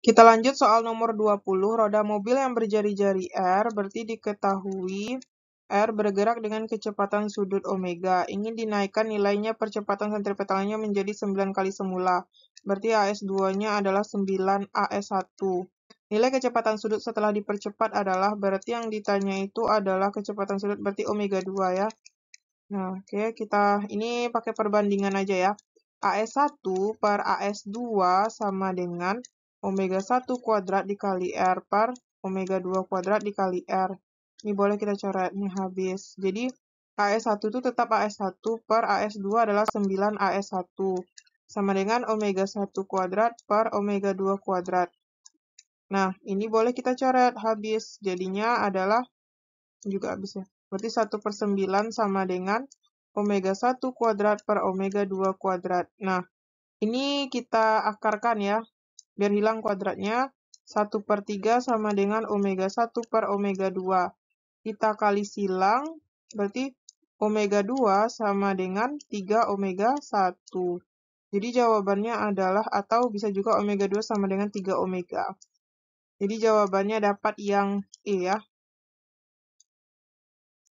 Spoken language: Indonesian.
Kita lanjut soal nomor 20. Roda mobil yang berjari-jari R berarti diketahui R bergerak dengan kecepatan sudut omega. Ingin dinaikkan nilainya percepatan sentripetalnya menjadi 9 kali semula. Berarti AS2-nya adalah 9 AS1. Nilai kecepatan sudut setelah dipercepat adalah berarti yang ditanya itu adalah kecepatan sudut berarti omega 2 ya. Nah, oke okay, kita ini pakai perbandingan aja ya. AS1 per AS2 sama dengan omega 1 kuadrat dikali R per omega 2 kuadrat dikali R. Ini boleh kita coret, ini habis. Jadi AS1 itu tetap AS1 per AS2 adalah 9 AS1. Sama dengan omega 1 kuadrat per omega 2 kuadrat. Nah, ini boleh kita coret habis. Jadinya adalah juga habis ya. Berarti 1 per 9 sama dengan omega 1 kuadrat per omega 2 kuadrat. Nah, ini kita akarkan ya. Biar hilang kuadratnya, 1 per 3 sama dengan omega 1 per omega 2. Kita kali silang, berarti omega 2 sama dengan 3 omega 1. Jadi jawabannya adalah, atau bisa juga omega 2 sama dengan 3 omega. Jadi jawabannya dapat yang E ya.